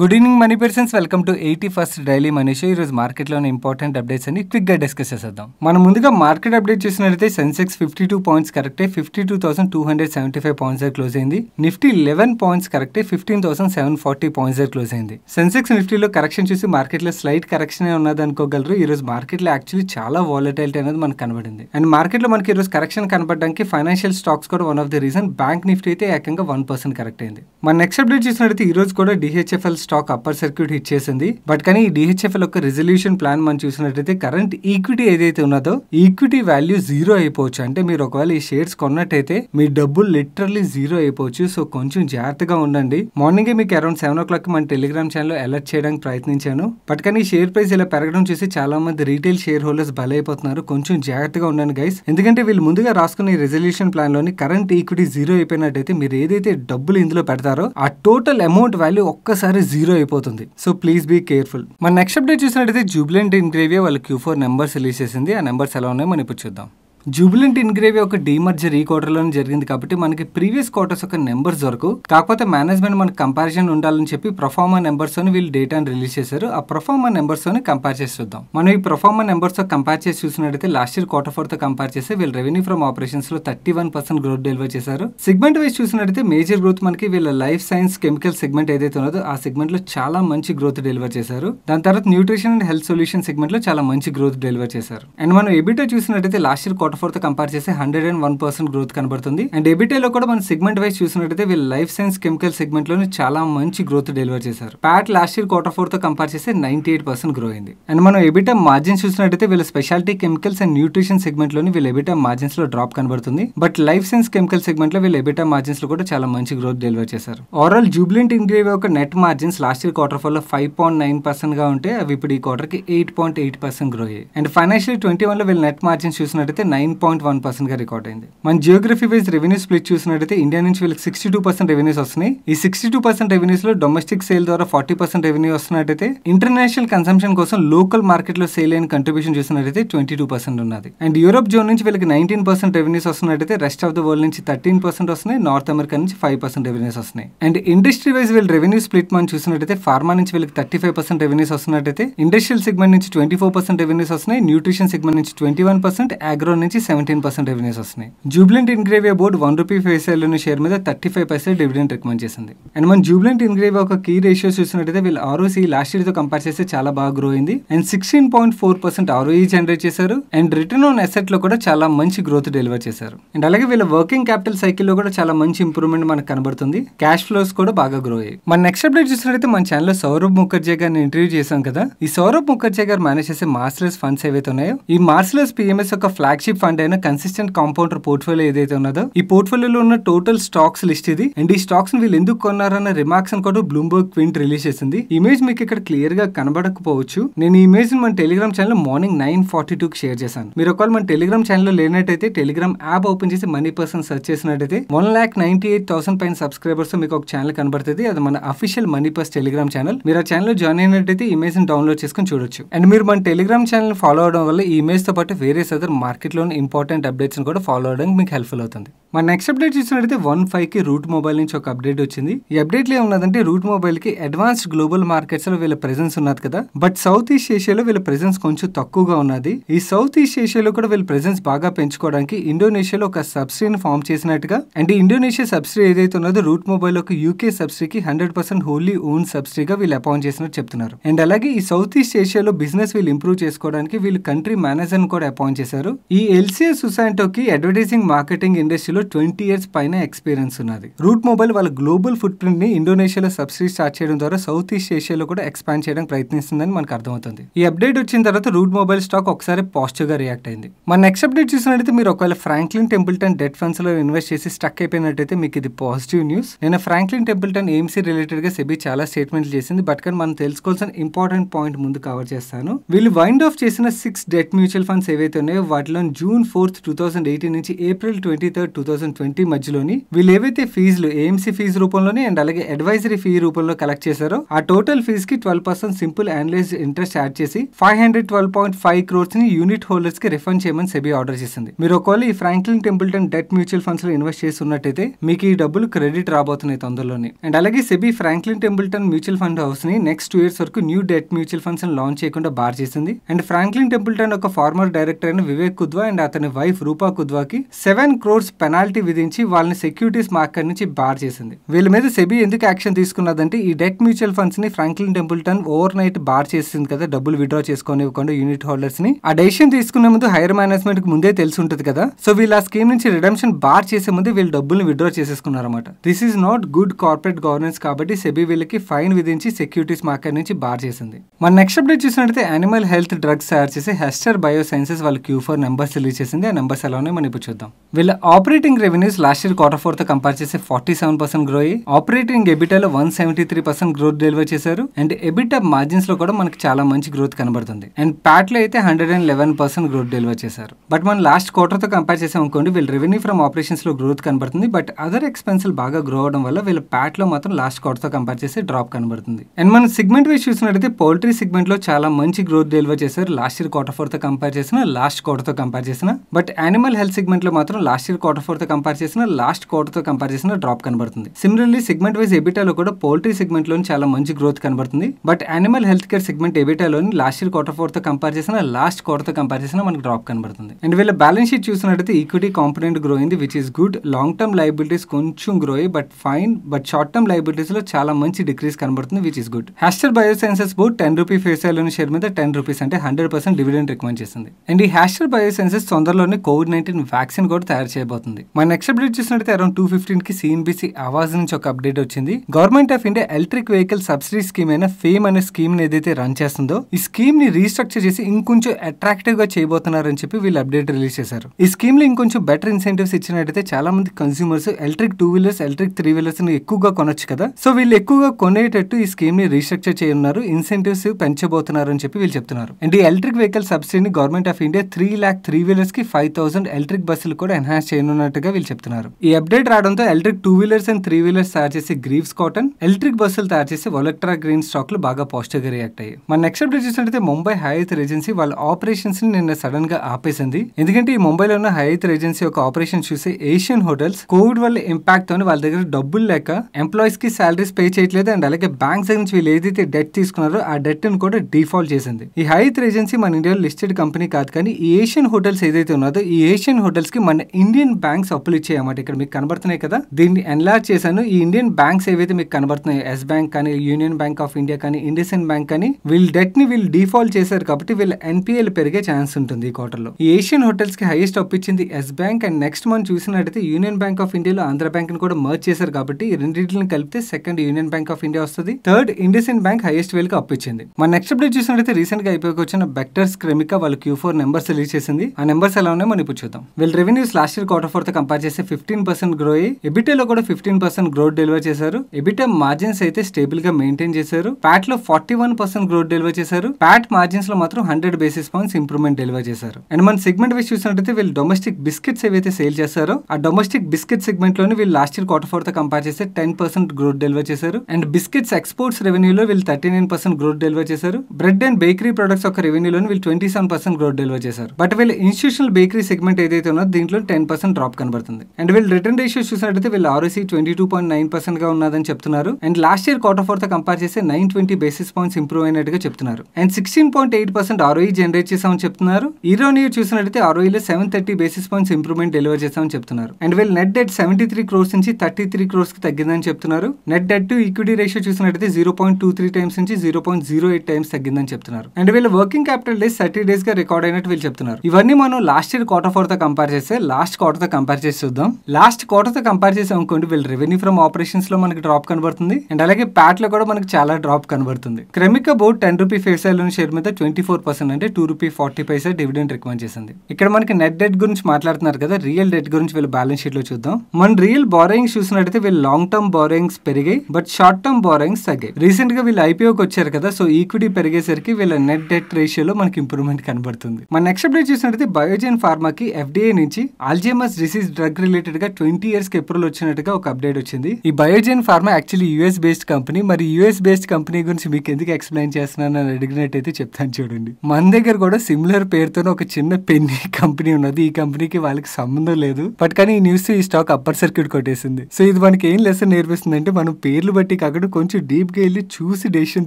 good evening money persons welcome to eighty first daily money show మార్కెట్లో ఉన్న important updates అని క్విక్గా discuss చేసేద్దాం మనం ముందుగా మార్కెట్ అప్డేట్ చూసినట్లయితే సెన్సెక్స్ ఫిఫ్టీ టూ పాయింట్స్ కరెక్టే fifty two thousand two hundred seventy five points దగ్గర క్లోజ్ అయింది నిఫ్టీ లెవెన్ పాయింట్స్ కరెక్టే fifteen thousand seven forty points దగ్గర క్లోజ్ అయింది సెన్సెక్స్ నిఫ్టీలో కరెక్షన్ చూసి మార్కెట్ లో స్లైట్ కరెక్షన్ ఉన్నది అనుకోగలరు ఈరోజు మార్కెట్లో యాక్చువల్లీ చాలా వాలటైలిటీ అనేది మనకు కనబడింది అండ్ మార్కెట్ లో మనకి ఈరోజు కరెక్షన్ కనబడడానికి ఫైనాన్షియల్ స్టాక్స్ కూడా one of the reason bank Nifty అయితే ఏకంగా వన్ పర్సెంట్ కరెక్ట్ అయింది మన నెక్స్ట్ అప్డేట్ చూసినట్లయితే రోజు కూడా DHFL stock upper circuit hit చేసింది బట్ కానీ ఈ డిహెచ్ఎఫ్ఎల్ యొక్క రిజల్యూషన్ ప్లాన్ మనం చూసినట్లయితే కరెంట్ ఈక్విటీ ఏదైతే ఉన్నదో ఈక్విటీ వాల్యూ జీరో అయిపోవచ్చు అంటే మీరు ఒకవేళ ఈ షేర్స్ కొన్నట్టయితే మీ డబ్బులు లిటరలీ జీరో అయిపోవచ్చు సో కొంచెం జాగ్రత్తగా ఉండండి మార్నింగే మీకు అరౌండ్ సెవెన్ ఓ క్లాక్ మన టెలిగ్రామ్ ఛానల్ అలర్ట్ చేయడానికి ప్రయత్నించాను బట్ కానీ షేర్ ప్రైస్ ఇలా పెరగడం చూసి చాలా మంది రీటైల్ షేర్ హోల్డర్స్ బలైపోతున్నారు కొంచెం జాగ్రత్తగా ఉండండి గైస్ ఎందుకంటే వీళ్ళు ముందుగా రాసుకున్న ఈ ప్లాన్ లోని కరెంట్ ఈక్విటీ జీరో అయిపోయినట్టయితే మీరు ఏదైతే డబ్బులు ఇందులో పెడతారో ఆ టోటల్ అమౌంట్ వాల్యూ ఒక్కసారి జీరో అయిపోతుంది సో ప్లీజ్ బీ కేర్ఫుల్ మన నెక్స్ట్ అప్డేట్ చూసినట్టయితే జూబ్లెంట్ ఇంటర్వ్యూ వాళ్ళ క్యూ ఫోర్ నెంబర్స్ రిలీజ్ చేసింది ఆ నెంబర్స్ ఎలా ఉన్నాయో మనం ఇప్పుడు చూద్దాం జూబిలెంట్ ఇన్గ్రేవ్ యొక్క డీమర్జర్ ఈ క్వార్టర్లోనే జరిగింది కాబట్టి మనకి ప్రీవియస్ క్వార్టర్స్ యొక్క నెంబర్స్ దొరకు కాకపోతే మేనేజ్మెంట్ మనకు కంపారిజన్ ఉండాలని చెప్పి ప్రొఫార్మర్ నెంబర్స్ తో వీళ్ళు డేటాను రిలీజ్ చేశారు ఆ ప్రొఫార్మర్ నెంబర్స్ తో కంపేర్ చేసి చూద్దాం మనం ఈ ప్రొఫార్మర్ నెంబర్స్ తో కంపేర్ చేసి చూసినట్టయితే లాస్ట్ ఇయర్ క్వార్టర్ ఫోర్ తో కంపేర్ చేస్తే వీళ్ళు రెవెన్యూ ఫ్రమ్ ఆపరేషన్స్ లో thirty one percent growth deliver చేశారు సెగ్మెంట్ వైజ్ చూసినట్టయితే మేజర్ గ్రోత్ మనకి వీళ్ళ లైఫ్ సైన్స్ కెమికల్ సెగ్మెంట్ ఏదైతే ఉన్నదో ఆ సెగ్మెంట్ లో చాలా మంచి గ్రోత్ డెలివర్ చేశారు దాని తర్వాత nutrition and health solution segment లో చాలా మంచి గ్రోత్ డెలివర్ చేశారు అండ్ మనం ఎబిటో చూసినట్టు లాస్ట్ ఇయర్ క్వార్టర్ తో కంపేర్ చేస్తే hundred and one percent growth కనబడుతుంది అండ్ ఎబిటేలో కూడా మనం సెగ్మెంట్ వైజ్ చూసినట్టయితే వీళ్ళు లైఫ్ సైన్స్ కెమికల్ సెగ్మెంట్ లోని చాలా మంచి గ్రోత్ డెలివర్ చేశారు ప్యాట్ లాస్ట్ ఇయర్ క్వార్టర్ ఫోర్తో కంపేర్ చేస్తే నైన్టీ ఎయిట్ పర్సెంట్ గ్రో అయింది అండ్ మనం ఎబిటా మార్జిన్ చూసినట్టయితే వీళ్ళ speciality chemicals and nutrition segment సెగ్మెంట్లోని వీళ్ళు ఎబిటా లో డ్రాప్ కనబడుతుంది but life science chemical segment లో వీళ్ళు ఎబిటా లో కూడా చాలా మంచి గ్రోత్ డెలివర్ చేశారు ఓవరాల్ జూబ్లెంట్ ఇంగ్రేవ్ యొక్క net margins last year quarter four లో ఫైవ్ పాయింట్ నైన్ పర్సెంట్ గా ఉంటే అవి ఇప్పుడు ఈ క్వార్టర్కి eight point eight percent grow అయ్యాయి అండ్ ఫైనాన్షియల్ ట్వంటీ లో వీళ్ళ నెట్ మార్జిన్స్ చూసినట్టయితే నైన్ పాయింట్ వన్ పర్సెంట్గా రికార్డ్ అయింది మన జియోగ్రఫీ వైజ్ రెవెన్యూ స్ప్లిట్ చూసినట్టయితే ఇండియా నుంచి వీళ్ళకి సిక్స్టీ టూ పర్సెంట్ రెవెన్యూస్ వస్తున్నాయి ఈ సిక్స్టీ టూ పర్సెంట్ రెవెన్యూస్లో డొమెస్టిక్ సేల్ ద్వారా ఫార్టీ పర్సెంట్ రెవెన్యూ వస్తున్నట్టయితే ఇంటర్నేషనల్ కన్సంప్షన్ కోసం లోకల్ మార్కెట్లో సేల్ అయిన కంట్రిబ్యూషన్ చూసినట్టయితే ట్వంటీ టూ పర్సెంట్ ఉన్నది అండ్ యూరోప్ జోన్ నుంచి వీళ్ళకి nineteen percent revenues వస్తున్నట్టయితే rest of the world నుంచి థర్టీన్ పర్సెంట్ వస్తున్నాయి నార్త్ అమెరికా నుంచి ఫైవ్ పర్సెంట్ రెవెన్యూస్ వస్తున్నాయి అండ్ ఇండస్ట్రీ వైజ్ వీళ్ళు రెవెన్యూ స్ప్లిట్ మనం చూసినట్టయితే ఫార్మా నుంచి వీళ్ళకి థర్టీ ఫైవ్ పర్సెంట్ రెవెన్యూస్ వస్తున్నట్టయితే ఇండస్ట్రియల్ సెగ్మెంట్ నుంచి ట్వంటీ ఫోర్ పర్సెంట్ రెవెన్యూస్ వస్తున్నాయి న్యూట్రిషన్ సెగ్మెంట్ నుంచి ట్వంటీ వన్ పర్సెంట్ అగ్రో నుంచి నుంచి సెవెంటీన్ పర్సెంట్ రెవెన్యూస్ వస్తున్నాయి Jubilant Ingrevia board one rupee five సెల్లుని షేర్ మీద thirty five percent dividend recommend చేసింది అండ్ మన జూబ్లెంట్ ఇన్గ్రేవియా ఒక కీ రేషియో చూసినట్టయితే వీళ్ళు ఆరోసీ లాస్ట్ ఇయర్తో కంపేర్ చేస్తే చాలా బాగా గ్రో అయింది and sixteen point four percent ROE generate చేశారు అండ్ రిటర్న్ ఆన్ అసెట్ లో కూడా చాలా మంచి గ్రోత్ డెలివర్ చేశారు అండ్ అలాగే వీళ్ళ వర్కింగ్ క్యాపిటల్ సైకిల్ లో కూడా చాలా మంచి ఇంప్రూవ్మెంట్ మనకు కనబడుతుంది క్యాష్ ఫ్లోస్ కూడా బాగా గ్రో అయ్యాయి మన నెక్స్ట్ అప్డేట్ చూసినట్టయితే మన ఛానల్ లో సౌరభ్ ముఖర్జీ గారిని ఇంటర్వ్యూ చేశాం కదా ఈ సౌరభ్ ముఖర్జీ గారు మేనేజ్ చేసే మాస్టర్స్ ఫండ్స్ ఏవైతే ఉన్నాయో ఈ మాస్టర్స్ పిఎంఎస్ ఒక ఫ్లాగ్షిప్ పాసివ్ ఫండ్ అయిన కన్సిస్టెంట్ కాంపౌండర్ పోర్ట్ఫోలియో ఏదైతే ఉన్నదో ఈ పోర్ట్ఫోలియోలో ఉన్న టోటల్ స్టాక్స్ లిస్ట్ ఇది అండ్ ఈ స్టాక్స్ వీళ్ళు ఎందుకు కొన్నారన్న రిమార్క్స్ అని కూడా బ్లూమ్బర్గ్ క్వింట్ రిలీజ్ చేసింది ఇమేజ్ మీకు ఇక్కడ క్లియర్ గా కనబడకపోవచ్చు నేను ఈ ఇమేజ్ మన Telegram channel morning nine forty two share చేశాను మీరు ఒకవేళ మన టెలిగ్రామ్ ఛానల్లో లేనట్టయితే టెలిగ్రామ్ యాప్ ఓపెన్ చేసి మనీ పర్సన్ సెర్చ్ చేసినట్టయితే one lock ninety eight thousand పైన సబ్స్క్రైబర్స్ మీకు ఒక ఛానల్ కనబడుతుంది అది మన official money purse Telegram channel మీరు ఆ ఛానల్ జాయిన్ అయినట్టయితే ఇమేజ్ డౌన్లోడ్ చేసుకుని చూడొచ్చు అండ్ మీరు మన టెలిగ్రామ్ ఛానల్ ఫాలో అవడం వల్ల ఈ ఇమేజ్ తో పాటు వేరే సదర్ మార్కెట్ లో ఇంపార్టెంట్ అప్డేట్స్ని కూడా ఫాలో అవ్వడానికి మీకు హెల్ప్ఫుల్ అవుతుంది మన నెక్స్ట్ అప్డేట్ చూసినట్టయితే వన్ ఫైవ్కి రూట్ మొబైల్ నుంచి ఒక అప్డేట్ వచ్చింది ఈ లో ఉన్నదంటే రూట్ మొబైల్కి అడ్వాన్స్డ్ గ్లోబల్ మార్కెట్స్ లో వీళ్ళ ప్రెసెన్స్ ఉన్నది కదా బట్ సౌత్ ఈస్ట్ ఏషియాలో వీళ్ళ ప్రెసెన్స్ కొంచెం తక్కువగా ఉన్నది ఈ సౌత్ ఈస్ట్ ఏషియాలో కూడా వీళ్ళ ప్రెజెన్స్ బాగా పెంచుకోవడానికి ఇండోనేషియాలో ఒక సబ్సిడీని ఫామ్ చేసినట్టుగా అండ్ ఇండోనేషియా సబ్సిడీ ఏదైతే ఉన్నదో రూట్ మొబైల్ ఒక యూకే సబ్సిడీకి హండ్రెడ్ పర్సెంట్ హోల్లీ ఓన్ సబ్సిడీగా వీళ్ళు అపాయింట్ చేసినట్టు చెప్తున్నారు అండ్ అలాగే ఈ సౌత్ ఈస్ట్ ఏషియాలో బిజినెస్ వీళ్ళు ఇంప్రూవ్ చేసుకోవడానికి వీళ్ళు కంట్రీ మేనేజర్ కూడా అపాయింట్ చేశారు ఈ ఎల్సీఎస్ సొసైటీకి అడ్వర్టైజింగ్ మార్కెటింగ్ ఇండస్ట్రీలో ఇండోనేషియాలో ట్వంటీ ఇయర్స్ పైన ఎక్స్పీరియన్స్ ఉన్నది రూట్ మొబైల్ వాళ్ళ గ్లోబల్ ఫుట్ ప్రింట్ ని ఇండోనేషియాలో సబ్సిడీ స్టార్ట్ చేయడం ద్వారా సౌత్ ఈస్ట్ ఏషియాలో కూడా ఎక్స్పాండ్ చేయడానికి ప్రయత్నిస్తుందని మనకు అర్థమవుతుంది ఈ అప్డేట్ వచ్చిన తర్వాత రూట్ మొబైల్ స్టాక్ ఒకసారి పాజిటివ్ గా రియాక్ట్ అయింది మన నెక్స్ట్ అప్డేట్ చూసినట్టయితే మీరు ఒకవేళ ఫ్రాంక్లిన్ టెంపుల్టన్ డెట్ ఫండ్స్ లో ఇన్వెస్ట్ చేసి స్టక్ అయిపోయినట్టయితే మీకు ఇది పాజిటివ్ న్యూస్ నేను ఫ్రాంక్లిన్ టెంపుల్టన్ ఏఎంసీ రిలేటెడ్ గా సెబీ చాలా స్టేట్మెంట్లు చేసింది బట్ కానీ మనం తెలుసుకోవాల్సిన ఇంపార్టెంట్ పాయింట్ ముందు కవర్ చేస్తాను వీళ్ళు వైండ్ ఆఫ్ చేసిన సిక్స్ డెట్ మ్యూచువల్ ఫండ్స్ ఏవైతే ఉన్నాయో వాటిలో June fourth two thousand eighteen నుంచి April twenty third two thousand twenty మధ్యలోని వీళ్ళు ఏవైతే ఫీజులు ఏఎంసీ ఫీజు రూపంలోనే అండ్ అలాగే అడ్వైజరీ ఫీ రూపంలో కలెక్ట్ చేశారో ఆ టోటల్ ఫీజ్ కి twelve percent simple annualised interest add చేసి five hundred twelve point five crores ని యూనిట్ హోల్డర్స్ కి రిఫండ్ చేయమని సెబీ ఆర్డర్ చేసింది మీరు ఒకవేళ ఈ Franklin Templeton debt mutual funds లో ఇన్వెస్ట్ చేస్తున్నట్టయితే మీకు ఈ డబ్బులు క్రెడిట్ రాబోతున్నాయి తొందరలోనే అండ్ అలాగే SEBI Franklin Templeton mutual fund house ని నెక్స్ట్ టూ ఇయర్స్ వరకు new debt mutual funds launch చేయకుండా బార్ చేసింది అండ్ ఫ్రాంక్లిన్ టెంపుల్టన్ ఒక ఫార్మర్ డైరెక్టర్ అయిన వివేక్ కుద్వా అండ్ అతని వైఫ్ రూపా కుద్వాకి సెవెన్ క్రోర్స్ పెనా పెనాల్టీ విధించి వాళ్ళని సెక్యూరిటీస్ మార్కెట్ నుంచి బార్ చేసింది వీళ్ళ మీద సెబీ ఎందుకు యాక్షన్ తీసుకున్నదంటే ఈ డెట్ మ్యూచువల్ ఫండ్స్ ని Franklin Templeton overnight bar చేసింది కదా డబ్బులు విడ్రా ఇవ్వకుండా యూనిట్ హోల్డర్స్ ని ఆ డెసిషన్ తీసుకునే ముందు హైర్ మేనేజ్మెంట్ కి ముందే తెలిసి ఉంటుంది కదా సో వీళ్ళు ఆ స్కీమ్ నుంచి రిడమ్షన్ బార్ చేసే ముందు వీళ్ళు డబ్బులు విడ్రా చేసేసుకున్నారన్నమాట this is not good corporate governance కాబట్టి సెబీ వీళ్ళకి ఫైన్ విధించి సెక్యూరిటీస్ మార్కెట్ నుంచి బార్ చేసింది మన నెక్స్ట్ అప్డేట్ చూసినట్లయితే అనిమల్ హెల్త్ డ్రగ్స్ తయారు చేసి హెస్టర్ బయోసైన్సెస్ వాళ్ళ క్యూ ఫోర్ నెంబర్స్ రిలీజ్ చేసింది ఆ నెంబర్స్ ఎలా ఉన్నాయి మనం ఇప్పుడు చూద్దాం వీళ్ళ operating operating revenues last year quarter four తో కంపేర్ చేసి ఫార్టీ సెవెన్ పర్సెంట్ గ్రో అయ్యి ఆపరేటింగ్ ఎబిటాలో one seventy three percent growth deliver చేశారు అండ్ ఎబిటా మార్జిన్స్ లో కూడా మనకి చాలా మంచి గ్రోత్ కనబడుతుంది అండ్ ప్యాట్ లో అయితే hundred and eleven percent growth deliver చేశారు బట్ మనం లాస్ట్ క్వార్టర్ తో కంపేర్ చేసాం అనుకోండి వీళ్ళు రెవెన్యూ ఫ్రమ్ ఆపరేషన్స్ లో గ్రోత్ కనబడుతుంది బట్ అదర్ ఎక్స్పెన్సులు బాగా గ్రో అవడం వల్ల వీళ్ళ ప్యాట్ లో మాత్రం లాస్ట్ క్వార్టర్ తో కంపేర్ చేసి డ్రాప్ కనబడుతుంది అండ్ మన సెగ్మెంట్ వైస్ చూసినట్టయితే పౌల్ట్రీ సెగ్మెంట్ లో చాలా మంచి గ్రోత్ డెలివర్ చేశారు లాస్ట్ ఇయర్ క్వార్టర్ ఫోర్ తో కంపేర్ చేసిన లాస్ట్ క్వార్టర్ తో కంపేర్ చేసిన బట్ యానిమల్ హెల్త్ సెగ్మెంట్ లో మాత్రం లాస్ట్ ఇయర్ క్వార్టర్ ఫోర్ క్వార్టర్తో కంపేర్ చేసిన లాస్ట్ క్వార్టర్తో కంపేర్ చేసిన డ్రాప్ కనబడుతుంది సిమిలర్లీ సెగ్మెంట్ వైజ్ ఎబిటాలో కూడా పోల్ట్రీ సెగ్మెంట్ లోని చాలా మంచి గ్రోత్ కనబడుతుంది but animal health care segment ఎబిటాలోని లాస్ట్ ఇయర్ క్వార్టర్ ఫోర్తో కంపేర్ చేసిన లాస్ట్ క్వార్టర్తో కంపేర్ చేసిన మనకు డ్రాప్ కనబడుతుంది అండ్ వీళ్ళ బ్యాలెన్స్ షీట్ చూసినట్టయితే ఈక్విటీ కాంపొనెంట్ గ్రో అయింది which is good long term liabilities కొంచెం గ్రో అయ్యి but fine but short term liabilities లో చాలా మంచి డిక్రీస్ కనబడుతుంది which is good Hester Biosciences board ten rupee లోని షేర్ మీద టెన్ రూపీస్ అంటే హండ్రెడ్ పర్సెంట్ డివిడెండ్ రికమెండ్ చేసింది అండ్ ఈ హ్యాస్టర్ బయోసైన్సెస్ తొందరలోనే కోవిడ్ నైన్టీన్ వ్యాక్సిన్ కూడా తయారు చేయబోతుంది మన నెక్స్ట్ అప్డేట్ చూసినట్టయితే అరౌండ్ టూ ఫిఫ్టీన్ కి సిఎన్బిసి ఆవాజ్ నుంచి ఒక అప్డేట్ వచ్చింది government of India electric vehicle subsidy scheme అయిన ఫేమ్ అనే స్కీమ్ ని ఏదైతే రన్ చేస్తుందో ఈ స్కీమ్ ని రీస్ట్రక్చర్ చేసి ఇంకొంచెం అట్రాక్టివ్ గా చేయబోతున్నారని చెప్పి వీళ్ళు అప్డేట్ రిలీజ్ చేశారు ఈ స్కీమ్ లో ఇంకొంచెం బెటర్ ఇన్సెంటివ్స్ ఇచ్చినట్టయితే చాలా మంది consumers electric two wheelers electric three wheelers ని ఎక్కువగా కొనొచ్చు కదా సో వీళ్ళు ఎక్కువగా కొనేటట్టు ఈ స్కీమ్ ని రీస్ట్రక్చర్ చేయనున్నారు ఇన్సెంటివ్స్ పెంచబోతున్నారు అని చెప్పి వీళ్ళు చెప్తున్నారు అండ్ ఈ ఎలక్ట్రిక్ వెహికల్ సబ్సిడీని government of India three lakh three wheelers కి ఫైవ్ థౌసండ్ ఎలక్ట్రిక్ బస్సులు కూడా ఎన్హాన్స్ చేయనున్నట్టు కవిలు చెప్తున్నారు ఈ అప్డేట్ రాడంటే electric two wheelers and three wheelers searches Greaves Cotton electric బస్సల్ తయారీ చేసే వాలెక్ట్రా గ్రీన్ స్టాక్లు బాగా పాజిటివ్‌గా రియాక్ట్ అయ్యాయి మన నెక్స్ట్ రిజిస్టర్డ్ అనేది ముంబై హైట్ రిజెన్సీ వాళ్ళ ఆపరేషన్స్ ని నిన్న సడన్ గా ఆపేసింది ఎందుకంటే ఈ ముంబైలో ఉన్న హైట్ రిజెన్సీ యొక్క ఆపరేషన్స్ చూసే ఏషియన్ హోటల్స్ కోవిడ్ వల్ల ఇంపాక్ట్ తోని వాళ్ళ దగ్గర డబుల్ లేక ఎంప్లాయిస్ కి సాలరీస్ పే చేయలేదండి అలాగే బ్యాంక్ సెగ్మెంట్ వీ ఏదైతే డెట్ తీసుకున్నారు ఆ డెట్ ని కూడా డిఫాల్ట్ చేసంది ఈ హైట్ రిజెన్సీ మన ఇండియాలో లిస్టెడ్ కంపెనీ కాకకని ఈ ఏషియన్ హోటల్స్ ఏదైతే ఉన్నాదో ఈ ఏషియన్ హోటల్స్ కి మన ఇండి బ్యాంక్స్ అప్పులు ఇచ్చాయన్నమాట ఇక్కడ మీకు కనబడుతున్నాయి కదా దీన్ని ఎన్లార్జ్ చేశాను ఈ ఇండియన్ బ్యాంక్స్ ఏవైతే మీకు కనబడుతున్నాయి ఎస్ బ్యాంక్ కానీ యూనియన్ బ్యాంక్ ఆఫ్ ఇండియా కానీ ఇండియన్ బ్యాంక్ కానీ వీళ్ళు డెట్ ని వీళ్ళు డిఫాల్ట్ చేశారు కాబట్టి వీళ్ళ ఎన్పిఎల్ పెరిగే ఛాన్స్ ఉంటుంది ఈ క్వార్టర్లో ఏషియన్ హోటల్స్ కి హైయెస్ట్ అప్పించింది ఎస్ బ్యాంక్ అండ్ నెక్స్ట్ మనం చూసినట్టయితే యూనియన్ బ్యాంక్ ఆఫ్ ఇండియాలో ఆంధ్ర బ్యాంక్ ని కూడా మర్చ్ చేశారు కాబట్టి రెండింటిని కలిపితే సెకండ్ యూనియన్ బ్యాంక్ ఆఫ్ ఇండియా వస్తుంది థర్డ్ ఇండియన్ బ్యాంక్ హైయెస్ట్ వేల్ కి అప్పించింది మన నెక్స్ట్ అప్డేట్ చూసినట్టయితే రీసెంట్ గా అయిపోయి వచ్చిన బెక్టర్స్ క్రెమిక వాళ్ళు క్యూ ఫోర్ నెంబర్స్ రిలీజ్ చేసింది ఆ నెంబర్స్ ఎలా ఉన్నాయో మనం ఇప్పుడు చూద్దాం వీళ్ళ revenues last year quarter four తర్వాత కంపేర్ చేస్తే ఫిఫ్టీన్ పర్సెంట్ గ్రో అయ్యి ఎబిటేలో కూడా ఫిఫ్టీన్ పర్సెంట్ గ్రోత్ డెలివర్ చేశారు ఎబిటే మార్జిన్స్ అయితే స్టేబుల్ గా మెయింటైన్ చేశారు ప్యాట్ లో forty one percent growth deliver చేశారు ప్యాట్ మార్జిన్స్ లో మాత్రం hundred basis points improvement deliver చేశారు అండ్ మన సెగ్మెంట్ వైస్ చూసినట్టు వీళ్ళు డొమెస్టిక్ బిస్కెట్స్ ఏవైతే సేల్ చేశారో ఆ డొమెస్టిక్ బిస్కెట్ సెగ్మెంట్ లో వీళ్ళు లాస్ట్ ఇయర్ క్వార్టర్ ఫోర్ తో కంపేర్ చేస్తే టెన్ పర్సెంట్ గ్రోత్ డెలివర్ చేశారు అండ్ బిస్కెట్స్ ఎక్స్పోర్ట్స్ రెవెన్యూలో వీళ్ళు thirty nine percent growth deliver చేశారు బ్రెడ్ అండ్ బేకరీ ప్రొడక్ట్స్ ఒక రెవెన్యూలో వీళ్ళు twenty seven percent growth deliver చేశారు బట్ వీళ్ళు ఇన్స్టిట్యూషనల్ బేకరీ సెగ్మెంట్ ఏదైతే ఉన్నదో దీంట్లో టెన్ పర్సెంట్ డ్రాప్ కనబడుతుంది అండ్ వీళ్ళు రిటర్న్ రేషియో చూసినట్టయితే వీళ్ళు ROC twenty two point nine percent గా ఉన్నదని చెప్తున్నారు and last year quarter four తో కంపేర్ చేస్తే nine twenty basis points improve అయినట్టుగా చెప్తున్నారు and sixteen point eight percent ROE generate చేసామని చెప్తున్నారు ఇయర్ ఆన్ ఇయర్ చూసినట్టయితే ఆర్ఓఈలో seven thirty basis points improvement deliver చేస్తామని చెప్తున్నారు అండ్ వీళ్ళు net debt seventy three crores నుంచి థర్టీ త్రీ క్రోర్స్ కి తగ్గిందని చెప్తున్నారు net debt to equity ratio చూసినట్టు zero point two three times నుంచి zero point zero eight times తగ్గిందని చెప్తున్నారు అండ్ వీళ్ళ working capital days thirty days గా రికార్డ్ అయినట్టు వీళ్ళు చెప్తున్నారు ఇవన్నీ మనం లాస్ట్ ఇయర్ క్వార్టర్ ఫోర్ తో కంపేర్ చేస్తే లాస్ట్ క్వార్టర్ తో కంపేర్ కంపేర్ చేసి చూద్దాం లాస్ట్ కోటతో కంపేర్ చేసి అనుకోండి వీళ్ళు రెవెన్యూ ఫ్రమ్ ఆపరేషన్స్ లో మనకి డ్రాప్ కనబడుతుంది అండ్ అలాగే ప్యాట్ లో కూడా మనకి చాలా డ్రాప్ కనబడుతుంది క్రమిక board ten rupee face value share మీద ట్వంటీ ఫోర్ పర్సెంట్ అంటే two rupee forty paisa dividend recommend చేసింది ఇక్కడ మనకి నెట్ డెట్ గురించి మాట్లాడుతున్నారు కదా రియల్ డెట్ గురించి వీళ్ళు బ్యాలెన్స్ షీట్ లో చూద్దాం మన రియల్ బోరింగ్స్ చూసినట్టయితే వీళ్ళు లాంగ్ టర్మ్ బోరింగ్స్ పెరిగాయి బట్ షార్ట్ టర్మ్ బోరింగ్స్ తగ్గాయి రీసెంట్ గా వీళ్ళు ఐపీఓకి వచ్చారు కదా సో ఈక్విటీ పెరిగేసరికి వీళ్ళ నెట్ డెట్ రేషియోలో మనకి ఇంప్రూవ్మెంట్ కనబడుతుంది మన నెక్స్ట్ అప్డేట్ చూసినట్టయితే బయోజెన్ ఫార్మాకి ఎఫ్డీఏ నుంచి Alzheimer's disease diagnosis drug related గా ట్వంటీ ఇయర్స్ కి వచ్చినట్టుగా ఒక అప్డేట్ వచ్చింది ఈ Biogen pharma actually US based company మరి యూఎస్ బేస్డ్ కంపెనీ గురించి మీకు ఎందుకు ఎక్స్ప్లెయిన్ చేస్తున్నాను అని అడిగినట్టయితే చెప్తాను చూడండి మన దగ్గర కూడా సిమిలర్ పేరుతోనే ఒక చిన్న పెన్ని కంపెనీ ఉన్నది ఈ కంపెనీకి వాళ్ళకి సంబంధం లేదు బట్ కానీ ఈ న్యూస్ ఈ స్టాక్ అప్పర్ సర్క్యూట్ కొట్టేసింది సో ఇది మనకి ఏం లెసన్ నేర్పిస్తుంది అంటే మనం పేర్లు బట్టి కాకుండా కొంచెం డీప్ గా వెళ్ళి చూసి డెసిషన్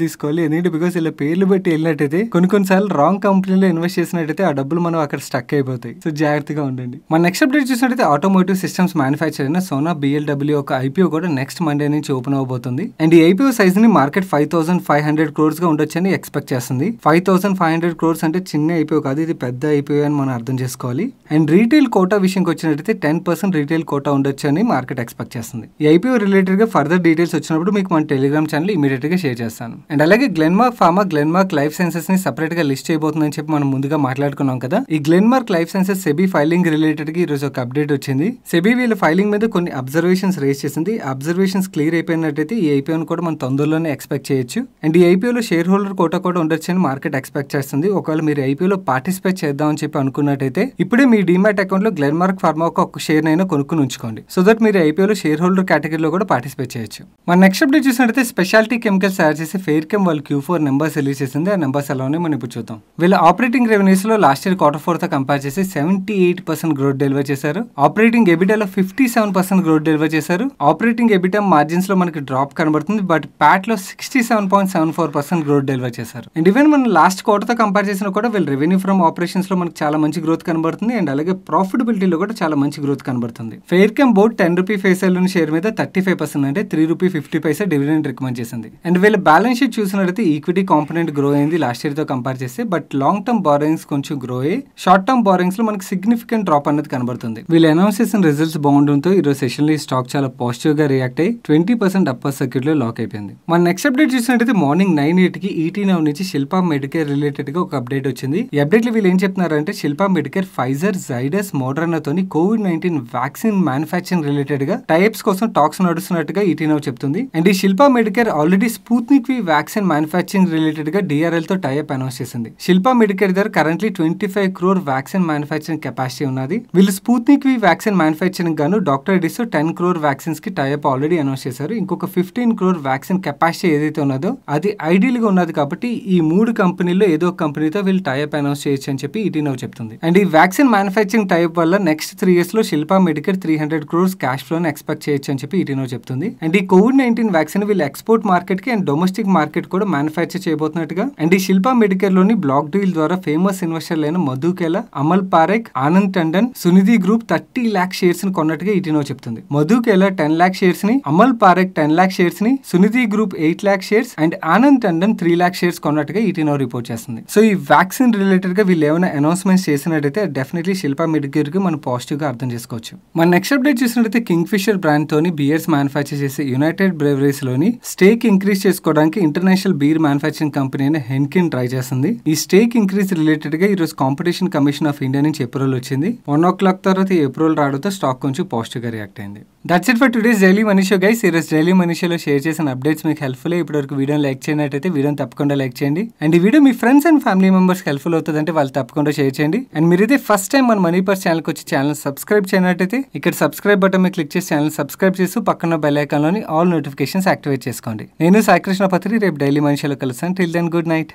తీసుకోవాలి ఎందుకంటే బికాస్ ఇలా పేర్లు బట్టి వెళ్ళినట్టయితే కొన్ని కొన్నిసార్లు రాంగ్ కంపెనీలో ఇన్వెస్ట్ చేసినట్టయితే ఆ డబ్బులు మనం అక్కడ స్టక్ అయిపోతాయి సో జాగ్రత్తగా ఉండండి మన నెక్స్ట్ అప్డేట్ చూసినట్టయితే అయితే ఆటోమోటివ్ సిస్టమ్స్ మ్యానుఫ్యాక్చర్ అయిన సోనా బిఎల్డబ్ల్యూ యొక్క ఐపీఓ కూడా నెక్స్ట్ మండే నుంచి ఓపెన్ అవబోతుంది అండ్ ఈ ఐపీఓ సైజ్ ని market five thousand five hundred crores గా ఉండొచ్చని ఎక్స్పెక్ట్ చేస్తుంది five thousand five hundred crores అంటే చిన్న ఐపీఓ కాదు ఇది పెద్ద ఐపీఓ అని మనం అర్థం చేసుకోవాలి అండ్ రీటైల్ కోటా విషయంకి వచ్చినట్టయితే టెన్ పర్సెంట్ రీటైల్ కోటా ఉండొచ్చని మార్కెట్ ఎక్స్పెక్ట్ చేస్తుంది ఈ ఐపీఓ రిలేటెడ్ గా ఫర్దర్ డీటెయిల్స్ వచ్చినప్పుడు మీకు మన టెలిగ్రామ్ ఛానల్ ఇమీడియట్ గా షేర్ చేస్తాను అండ్ అలాగే Glenmark pharma Glenmark life sciences ని సెపరేట్ గా లిస్ట్ చేయబోతుందని చెప్పి మనం ముందుగా మాట్లాడుకున్నాం కదా ఈ Glenmark life sciences SEBI filing related గా ఈ రోజు ఒక అప్డేట్ అప్డేట్ వచ్చింది సెబీ వీళ్ళ ఫైలింగ్ మీద కొన్ని అబ్జర్వేషన్స్ రేస్ చేసింది అబ్జర్వేషన్స్ క్లియర్ అయిపోయినట్టయితే ఈ ఐపీఓను కూడా మనం తొందరలోనే ఎక్స్పెక్ట్ చేయొచ్చు అండ్ ఈ ఐపీఓలో షేర్ హోల్డర్ కోట కూడా ఉండొచ్చని మార్కెట్ ఎక్స్పెక్ట్ చేస్తుంది ఒకవేళ మీరు ఐపీఓలో పార్టిసిపేట్ చేద్దామని చెప్పి అనుకున్నట్టయితే ఇప్పుడే మీ డిమాట్ అకౌంట్లో మార్క్ ఫార్మా ఒక షేర్ నైనా కొనుక్కుని ఉంచుకోండి సో దట్ మీరు ఐపీఓలో షేర్ హోల్డర్ కేటగిరీలో కూడా పార్టిసిపేట్ చేయొచ్చు మన నెక్స్ట్ అప్డేట్ చూసినట్టయితే స్పెషాలిటీ కెమికల్స్ తయారు చేసే ఫెయిర్ కెమ్ వాళ్ళు క్యూ ఫోర్ నెంబర్స్ రిలీజ్ చేసింది ఆ నెంబర్స్ ఎలా ఉన్నాయి మనం ఇప్పుడు చూద్దాం వీళ్ళ ఆపరేటింగ్ రెవెన్యూస్ లో లాస్ట్ ఇయర్ క్వార్టర్ ఫోర్ తో కంపేర్ చేసి seventy eight percent growth deliver చేశారు ఆపరేటింగ్ ఎబిటాలో fifty seven percent growth deliver చేశారు ఆపరేటింగ్ ఎబిటా మార్జిన్స్ లో మనకి డ్రాప్ కనబడుతుంది బట్ ప్యాట్ లో sixty seven point seven four percent growth deliver చేశారు అండ్ ఈవెన్ మనం లాస్ట్ క్వార్టర్ తో కంపేర్ చేసినా కూడా వీళ్ళు రెవెన్యూ ఫ్రమ్ ఆపరేషన్స్ లో మనకి చాలా మంచి గ్రోత్ కనబడుతుంది అండ్ అలాగే ప్రాఫిటబిలిటీలో కూడా చాలా మంచి గ్రోత్ కనబడుతుంది Fairchem board ten rupee face అయిన షేర్ మీద థర్టీ ఫైవ్ పర్సెంట్ అంటే three rupee fifty paisa dividend recommend చేసింది అండ్ వీళ్ళ బ్యాలెన్స్ షీట్ చూసినట్లయితే ఈక్విటీ కాంపోనెంట్ గ్రో అయింది లాస్ట్ ఇయర్ తో కంపేర్ చేస్తే బట్ లాంగ్ టర్మ్ బారోయింగ్స్ కొంచెం గ్రో అయ్యి షార్ట్ టర్మ్ బారింగ్స్ లో మనకి సిగ్నిఫికెంట్ డ్రాప్ అనేది కనబడుతుంది వీళ్ళు అనౌన్స్ చేసిన రిజల్ట్స్ బాగుండడంతో ఈరోజు సెషన్లో ఈ స్టాక్ చాలా పాజిటివ్ గా రియాక్ట్ అయ్యి ట్వంటీ పర్సెంట్ అప్పర్ లో లాక్ అయిపోయింది మన నెక్స్ట్ అప్డేట్ చూసినట్టయితే మార్నింగ్ నైన్ ఎయిట్ కి ఈటీ e నౌ నుంచి శిల్పా మెడికేర్ గా ఒక అప్డేట్ వచ్చింది ఈ అప్డేట్ లో వీళ్ళు ఏం చెప్తున్నారంటే శిల్పా మెడికేర్ ఫైజర్ జైడస్ తోని కోవిడ్ నైన్టీన్ వ్యాక్సిన్ రిలేటెడ్ గా టైప్స్ కోసం టాక్స్ నడుస్తున్నట్టుగా ఈటీ e నౌ చెప్తుంది అండ్ ఈ Shilpa Medicare already Sputnik V vaccine related గా డిఆర్ఎల్ తో టైప్ అనౌన్స్ చేసింది శిల్పా మెడికేర్ దగ్గర currently twenty five crore vaccine manufacturing capacity ఉన్నది వీళ్ళు స్పూత్నిక్ హెచ్పి వ్యాక్సిన్ మ్యానుఫ్యాక్చరింగ్ గాను doctor Reddy's ten crore vaccines కి టైప్ ఆల్రెడీ అనౌన్స్ చేశారు ఇంకొక ఫిఫ్టీన్ క్రోర్ వ్యాక్సిన్ కెపాసిటీ ఏదైతే ఉన్నదో అది ఐడియల్గా ఉన్నది కాబట్టి ఈ మూడు కంపెనీల్లో ఏదో ఒక కంపెనీతో వీళ్ళు టైప్ అనౌన్స్ చేయొచ్చు అని చెప్పి నవ్వు చెప్తుంది అండ్ ఈ వ్యాక్సిన్ మ్యానుఫ్యాక్చరింగ్ టైప్ వల్ల నెక్స్ట్ త్రీ ఇయర్స్లో Shilpa medical three hundred crores cash ఫ్లోని ఎక్స్పెక్ట్ చేయొచ్చు అని చెప్పి నవ్వు చెప్తుంది అండ్ ఈ కోవిడ్ నైన్టీన్ వ్యాక్సిన్ వీళ్ళు ఎక్స్పోర్ట్ మార్కెట్కి అండ్ డొమెస్టిక్ మార్కెట్ కూడా మ్యానుఫ్యాక్చర్ చేయబోతున్నట్టుగా అండ్ ఈ శిల్పా లోని బ్లాక్ డీల్ ద్వారా ఫేమస్ ఇన్వెస్టర్లైన Madhu Kela Amal Parekh Anand Tandon Sunidhi group thirty lakh shares ని కొన్నట్టుగా ఇటీనో చెప్తుంది మధు కేలా టెన్ ల్యాక్ షేర్స్ ని అమల్ పారెక్ టెన్ ల్యాక్ షేర్స్ ని Sunidhi group eight lakh shares and Anand Tandon three lakh shares కొన్నట్టుగా ఇటీనో రిపోర్ట్ చేస్తుంది సో ఈ వ్యాక్సిన్ రిలేటెడ్ గా వీళ్ళు ఏమైనా అనౌన్స్మెంట్స్ చేసినట్టయితే డెఫినెట్లీ శిల్పా మెడికేర్ కి మనం పాజిటివ్ గా అర్థం చేసుకోవచ్చు మన నెక్స్ట్ అప్డేట్ చూసినట్టయితే కింగ్ ఫిషర్ బ్రాండ్ తోని బియర్స్ మ్యానుఫ్యాక్చర్ చేసే యునైటెడ్ బ్రేవరీస్ లోని స్టేక్ ఇంక్రీజ్ చేసుకోవడానికి ఇంటర్నేషనల్ బీర్ మ్యానుఫ్యాక్చరింగ్ కంపెనీ అయిన హెన్కిన్ ట్రై చేస్తుంది ఈ స్టేక్ ఇంక్రీజ్ రిలేటెడ్ గా ఈరోజు కాంపిటీషన్ కమిషన్ ఆఫ్ ఇండియా నుంచి ఏప్రిల్ వచ్చింది వన్ ఓ క్లాక్ తర్వాత విప్రోల్ రావడంతో స్టాక్ కొంచెం పాజిటివ్గా రియాక్ట్ అయింది that's it for today's daily money show guys ఈరోజు డైలీ మనీషోలో షేర్ చేసిన అప్డేట్స్ మీకు హెల్ప్ఫుల్ ఇప్పటి వరకు వీడియోని లైక్ చేయనట్టయితే వీడియోని తప్పకుండా లైక్ చేయండి అండ్ ఈ వీడియో మీ ఫ్రెండ్స్ అండ్ ఫ్యామిలీ మెంబర్స్కి హెల్ప్ఫుల్ అవుతుందంటే వాళ్ళు తప్పకుండా షేర్ చేయండి అండ్ మీరైతే ఫస్ట్ టైం మన మనీ పర్స్ ఛానల్కి వచ్చి ఛానల్ సబ్స్క్రైబ్ చేయనట్టయితే ఇక్కడ సబ్స్క్రైబ్ బటన్ మీద క్లిక్ చేసి ఛానల్ సబ్స్క్రైబ్ చేసి పక్కన బెల్ ఐకాన్లోని ఆల్ నోటిఫికేషన్స్ యాక్టివేట్ చేసుకోండి నేను సాయికృష్ణ పత్రి రేపు డైలీ మనిషిలో కలుస్తాను టిల్ దెన్ గుడ్ నైట్